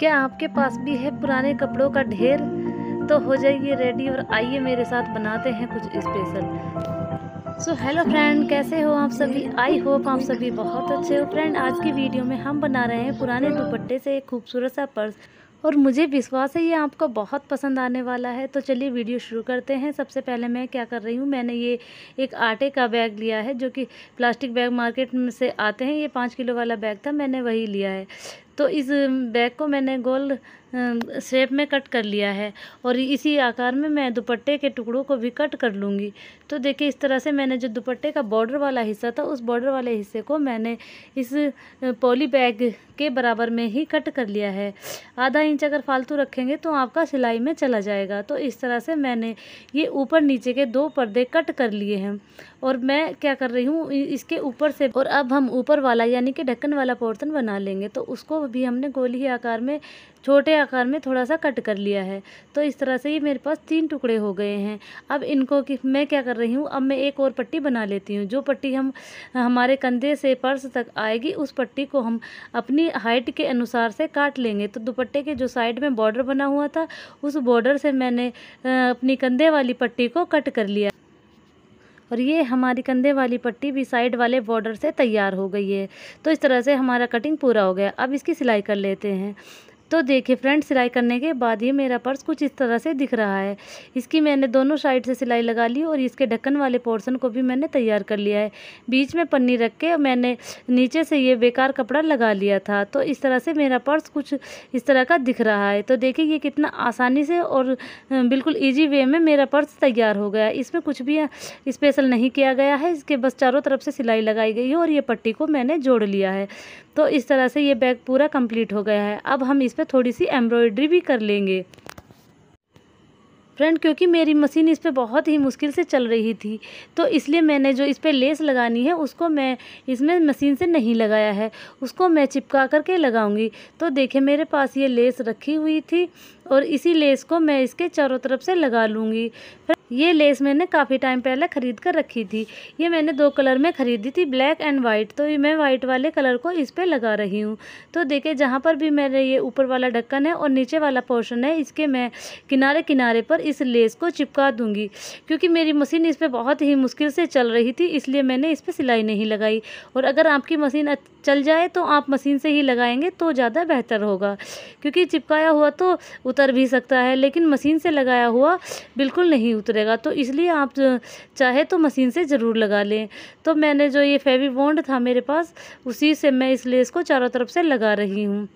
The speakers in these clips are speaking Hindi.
क्या आपके पास भी है पुराने कपड़ों का ढेर तो हो जाइए रेडी और आइए मेरे साथ बनाते हैं कुछ स्पेशल सो हेलो फ्रेंड कैसे हो आप सभी आई होप आप सभी बहुत अच्छे हो फ्रेंड आज की वीडियो में हम बना रहे हैं पुराने दुपट्टे से एक खूबसूरत सा पर्स और मुझे विश्वास है ये आपको बहुत पसंद आने वाला है तो चलिए वीडियो शुरू करते हैं सबसे पहले मैं क्या कर रही हूँ मैंने ये एक आटे का बैग लिया है जो कि प्लास्टिक बैग मार्केट में से आते हैं ये पाँच किलो वाला बैग था मैंने वही लिया है तो इस बैग को मैंने गोल शेप में कट कर लिया है और इसी आकार में मैं दुपट्टे के टुकड़ों को भी कट कर लूँगी तो देखिए इस तरह से मैंने जो दुपट्टे का बॉर्डर वाला हिस्सा था उस बॉर्डर वाले हिस्से को मैंने इस पॉली बैग के बराबर में ही कट कर लिया है आधा इंच अगर फालतू रखेंगे तो आपका सिलाई में चला जाएगा तो इस तरह से मैंने ये ऊपर नीचे के दो पर्दे कट कर लिए हैं और मैं क्या कर रही हूँ इसके ऊपर से और अब हम ऊपर वाला यानी कि ढक्कन वाला पोर्सन बना लेंगे तो उसको भी हमने गोली आकार में छोटे आकार में थोड़ा सा कट कर लिया है तो इस तरह से ये मेरे पास तीन टुकड़े हो गए हैं अब इनको कि मैं क्या कर रही हूँ अब मैं एक और पट्टी बना लेती हूँ जो पट्टी हम हमारे कंधे से पर्स तक आएगी उस पट्टी को हम अपनी हाइट के अनुसार से काट लेंगे तो दुपट्टे के जो साइड में बॉर्डर बना हुआ था उस बॉर्डर से मैंने अपनी कंधे वाली पट्टी को कट कर लिया और ये हमारी कंधे वाली पट्टी भी साइड वाले बॉर्डर से तैयार हो गई है तो इस तरह से हमारा कटिंग पूरा हो गया अब इसकी सिलाई कर लेते हैं तो देखिए फ्रेंड सिलाई करने के बाद ये मेरा पर्स कुछ इस तरह से दिख रहा है इसकी मैंने दोनों साइड से सिलाई लगा ली और इसके ढक्कन वाले पोर्शन को भी मैंने तैयार कर लिया है बीच में पन्नी रख के मैंने नीचे से ये बेकार कपड़ा लगा लिया था तो इस तरह से मेरा पर्स कुछ इस तरह का दिख रहा है तो देखिए ये कितना आसानी से और बिल्कुल ईजी वे में मेरा पर्स तैयार हो गया इसमें कुछ भी स्पेशल नहीं किया गया है इसके बस चारों तरफ से सिलाई लगाई गई है और ये पट्टी को मैंने जोड़ लिया है तो इस तरह से ये बैग पूरा कंप्लीट हो गया है अब हम इस पर थोड़ी सी एम्ब्रॉयड्री भी कर लेंगे फ्रेंड क्योंकि मेरी मशीन इस पर बहुत ही मुश्किल से चल रही थी तो इसलिए मैंने जो इस पर लेस लगानी है उसको मैं इसमें मशीन से नहीं लगाया है उसको मैं चिपका करके लगाऊंगी तो देखिए मेरे पास ये लेस रखी हुई थी और इसी लेस को मैं इसके चारों तरफ से लगा लूँगी ये लेस मैंने काफ़ी टाइम पहले ख़रीद कर रखी थी ये मैंने दो कलर में ख़रीदी थी ब्लैक एंड वाइट तो ये मैं वाइट वाले कलर को इस पर लगा रही हूँ तो देखिए जहाँ पर भी मेरे ये ऊपर वाला ढक्कन है और नीचे वाला पोर्शन है इसके मैं किनारे किनारे पर इस लेस को चिपका दूँगी क्योंकि मेरी मशीन इस पर बहुत ही मुश्किल से चल रही थी इसलिए मैंने इस पर सिलाई नहीं लगाई और अगर आपकी मशीन चल जाए तो आप मशीन से ही लगाएंगे तो ज़्यादा बेहतर होगा क्योंकि चिपकाया हुआ तो उतर भी सकता है लेकिन मशीन से लगाया हुआ बिल्कुल नहीं उतर उतरेगा तो इसलिए आप चाहे तो मशीन से ज़रूर लगा लें तो मैंने जो ये फेवी बॉन्ड था मेरे पास उसी से मैं इस लेस को चारों तरफ से लगा रही हूँ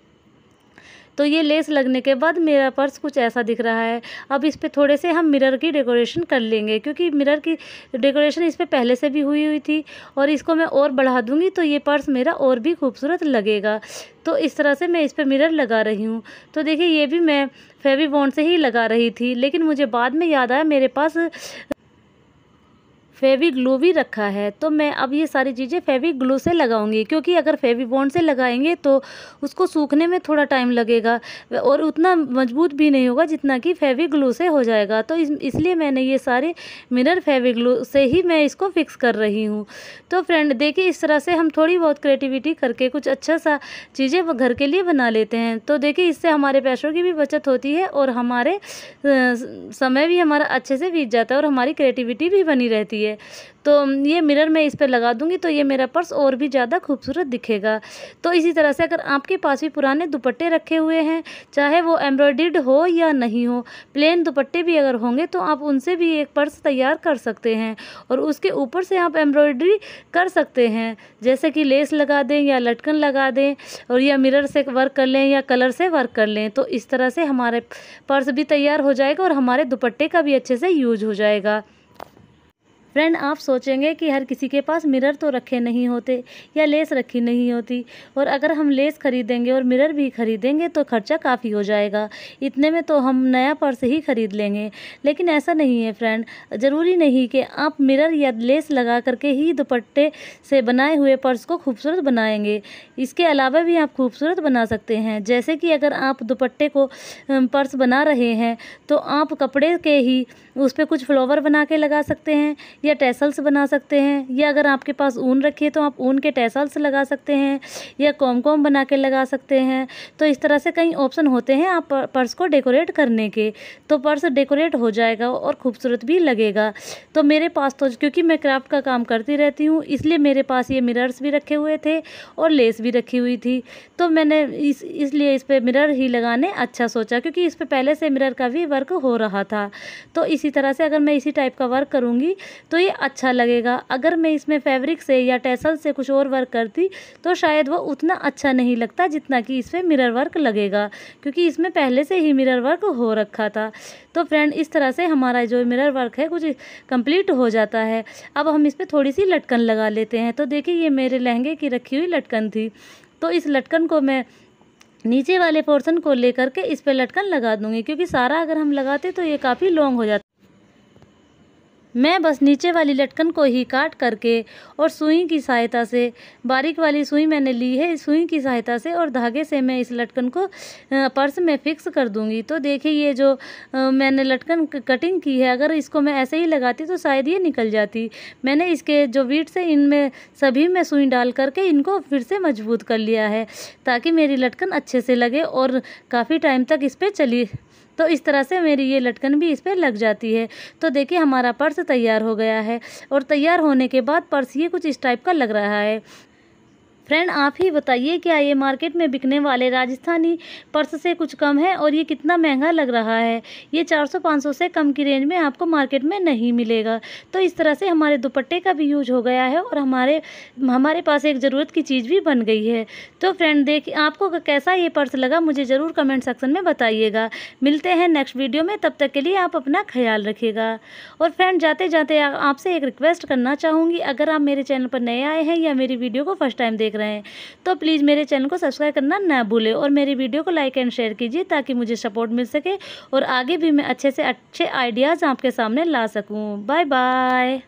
तो ये लेस लगने के बाद मेरा पर्स कुछ ऐसा दिख रहा है अब इस पर थोड़े से हम मिरर की डेकोरेशन कर लेंगे क्योंकि मिरर की डेकोरेशन इस पर पहले से भी हुई हुई थी और इसको मैं और बढ़ा दूँगी तो ये पर्स मेरा और भी खूबसूरत लगेगा तो इस तरह से मैं इस पर मिरर लगा रही हूँ तो देखिए ये भी मैं फेवी बॉन्ड से ही लगा रही थी लेकिन मुझे बाद में याद आया मेरे पास फेवी ग्लू भी रखा है तो मैं अब ये सारी चीज़ें फेवी ग्लू से लगाऊंगी क्योंकि अगर फेवी बॉन्ड से लगाएंगे तो उसको सूखने में थोड़ा टाइम लगेगा और उतना मजबूत भी नहीं होगा जितना कि फेवी ग्लू से हो जाएगा तो इस, इसलिए मैंने ये सारे मिरर फेवी ग्लू से ही मैं इसको फिक्स कर रही हूँ तो फ्रेंड देखिए इस तरह से हम थोड़ी बहुत क्रिएटिविटी करके कुछ अच्छा सा चीज़ें घर के लिए बना लेते हैं तो देखिए इससे हमारे पैसों की भी बचत होती है और हमारे समय भी हमारा अच्छे से बीत जाता है और हमारी क्रिएटिविटी भी बनी रहती है है तो ये मिरर मैं इस पर लगा दूँगी तो ये मेरा पर्स और भी ज़्यादा खूबसूरत दिखेगा तो इसी तरह से अगर आपके पास भी पुराने दुपट्टे रखे हुए हैं चाहे वो एम्ब्रॉयड हो या नहीं हो प्लेन दुपट्टे भी अगर होंगे तो आप उनसे भी एक पर्स तैयार कर सकते हैं और उसके ऊपर से आप एम्ब्रॉयड्री कर सकते हैं जैसे कि लेस लगा दें या लटकन लगा दें और या मिरर से वर्क कर लें या कलर से वर्क कर लें तो इस तरह से हमारे पर्स भी तैयार हो जाएगा और हमारे दुपट्टे का भी अच्छे से यूज हो जाएगा फ्रेंड आप सोचेंगे कि हर किसी के पास मिरर तो रखे नहीं होते या लेस रखी नहीं होती और अगर हम लेस खरीदेंगे और मिरर भी खरीदेंगे तो खर्चा काफ़ी हो जाएगा इतने में तो हम नया पर्स ही ख़रीद लेंगे लेकिन ऐसा नहीं है फ्रेंड ज़रूरी नहीं कि आप मिरर या लेस लगा करके ही दुपट्टे से बनाए हुए पर्स को खूबसूरत बनाएंगे इसके अलावा भी आप खूबसूरत बना सकते हैं जैसे कि अगर आप दुपट्टे को पर्स बना रहे हैं तो आप कपड़े के ही उस पर कुछ फ्लावर बना के लगा सकते हैं या टैसल्स बना सकते हैं या अगर आपके पास ऊन रखी है तो आप ऊन के टैसल्स लगा सकते हैं या कॉम कॉम बना के लगा सकते हैं तो इस तरह से कई ऑप्शन होते हैं आप पर्स को डेकोरेट करने के तो पर्स डेकोरेट हो जाएगा और खूबसूरत भी लगेगा तो मेरे पास तो क्योंकि मैं क्राफ्ट का काम करती रहती हूँ इसलिए मेरे पास ये मिरर्स भी रखे हुए थे और लेस भी रखी हुई थी तो मैंने इस इसलिए इस पर मिरर ही लगाने अच्छा सोचा क्योंकि इस पर पहले से मिरर का भी वर्क हो रहा था तो इसी तरह से अगर मैं इसी टाइप का वर्क करूँगी तो ये अच्छा लगेगा अगर मैं इसमें फैब्रिक से या टैसल से कुछ और वर्क करती तो शायद वो उतना अच्छा नहीं लगता जितना कि इस पर मिरर वर्क लगेगा क्योंकि इसमें पहले से ही मिरर वर्क हो रखा था तो फ्रेंड इस तरह से हमारा जो मिरर वर्क है कुछ कंप्लीट हो जाता है अब हम इस पर थोड़ी सी लटकन लगा लेते हैं तो देखिए ये मेरे लहंगे की रखी हुई लटकन थी तो इस लटकन को मैं नीचे वाले पोर्शन को लेकर के इस पर लटकन लगा दूंगी क्योंकि सारा अगर हम लगाते तो ये काफ़ी लॉन्ग हो जाता मैं बस नीचे वाली लटकन को ही काट करके और सुई की सहायता से बारीक वाली सुई मैंने ली है इस सुई की सहायता से और धागे से मैं इस लटकन को पर्स में फिक्स कर दूंगी तो देखिए ये जो मैंने लटकन कटिंग की है अगर इसको मैं ऐसे ही लगाती तो शायद ये निकल जाती मैंने इसके जो वीट से इनमें सभी में सुई डाल करके इनको फिर से मजबूत कर लिया है ताकि मेरी लटकन अच्छे से लगे और काफ़ी टाइम तक इस पर चली तो इस तरह से मेरी ये लटकन भी इस पर लग जाती है तो देखिए हमारा पर्स से तैयार हो गया है और तैयार होने के बाद पर्स ये कुछ इस टाइप का लग रहा है फ्रेंड आप ही बताइए क्या ये मार्केट में बिकने वाले राजस्थानी पर्स से कुछ कम है और ये कितना महंगा लग रहा है ये चार सौ पाँच सौ से कम की रेंज में आपको मार्केट में नहीं मिलेगा तो इस तरह से हमारे दुपट्टे का भी यूज हो गया है और हमारे हमारे पास एक ज़रूरत की चीज़ भी बन गई है तो फ्रेंड देखिए आपको कैसा ये पर्स लगा मुझे ज़रूर कमेंट सेक्शन में बताइएगा मिलते हैं नेक्स्ट वीडियो में तब तक के लिए आप अपना ख्याल रखिएगा और फ्रेंड जाते जाते आपसे एक रिक्वेस्ट करना चाहूँगी अगर आप मेरे चैनल पर नए आए हैं या मेरी वीडियो को फर्स्ट टाइम देख रहे रहे हैं तो प्लीज़ मेरे चैनल को सब्सक्राइब करना ना भूलें और मेरी वीडियो को लाइक एंड शेयर कीजिए ताकि मुझे सपोर्ट मिल सके और आगे भी मैं अच्छे से अच्छे आइडियाज़ आपके सामने ला सकूँ बाय बाय